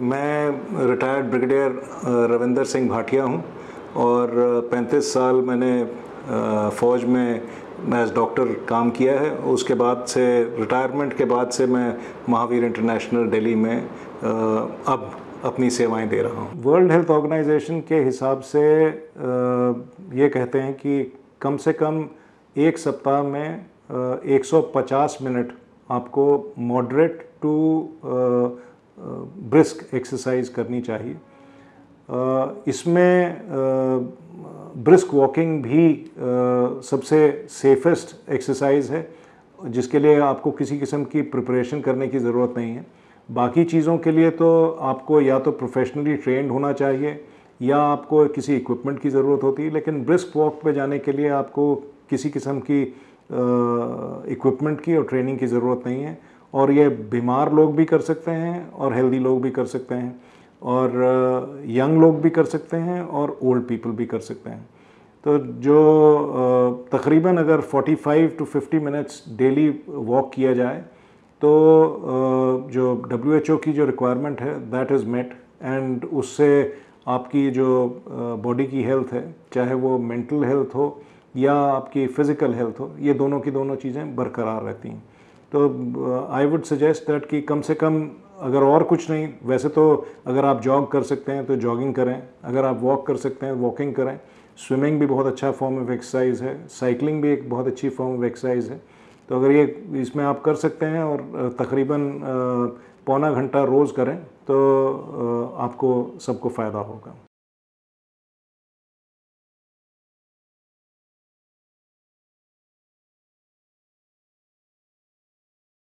मैं retired brigadier Ravinder Singh Bhatia हूँ और 35 uh, साल मैंने uh, फ़ौज में एज डॉक्टर काम किया है उसके बाद से रिटायरमेंट के बाद से मैं महावीर इंटरनेशनल दिल्ली में uh, अब अपनी सेवाएं दे रहा हूं। वर्ल्ड हेल्थ ऑर्गेनाइजेशन के हिसाब से ये कहते हैं कि कम से कम एक सप्ताह में 150 मिनट आपको मॉडरेट टू ब्रिस्क एक्सरसाइज करनी चाहिए इसमें ब्रिस्क वॉकिंग भी सबसे सेफेस्ट एक्सरसाइज है जिसके लिए आपको किसी किस्म की प्रिपरेशन करने की ज़रूरत नहीं है बाकी चीज़ों के लिए तो आपको या तो प्रोफेशनली ट्रेंड होना चाहिए या आपको किसी इक्विपमेंट की ज़रूरत होती है लेकिन ब्रिस्क वॉक पे जाने के लिए आपको किसी किस्म की इक्विपमेंट की और ट्रेनिंग की ज़रूरत नहीं है और ये बीमार लोग भी कर सकते हैं और हेल्दी लोग भी कर सकते हैं और यंग uh, लोग भी कर सकते हैं और ओल्ड पीपल भी कर सकते हैं तो जो uh, तकरीबन अगर 45 टू 50 मिनट्स डेली वॉक किया जाए तो uh, जो डब्ल्यू की जो रिक्वायरमेंट है दैट इज़ मेट एंड उससे आपकी जो बॉडी की हेल्थ है चाहे वो मेंटल हेल्थ हो या आपकी फ़िज़िकल हेल्थ हो ये दोनों की दोनों चीज़ें बरकरार रहती हैं तो आई वुड सजेस्ट दैट कि कम से कम अगर और कुछ नहीं वैसे तो अगर आप जॉग कर सकते हैं तो जॉगिंग करें अगर आप वॉक कर सकते हैं वॉकिंग करें स्विमिंग भी बहुत अच्छा फॉर्म ऑफ एक्सरसाइज है साइकिलिंग भी एक बहुत अच्छी फॉर्म ऑफ एक्सरसाइज है तो अगर ये इसमें आप कर सकते हैं और uh, तकरीबन uh, पौना घंटा रोज़ करें तो uh, आपको सबको फ़ायदा होगा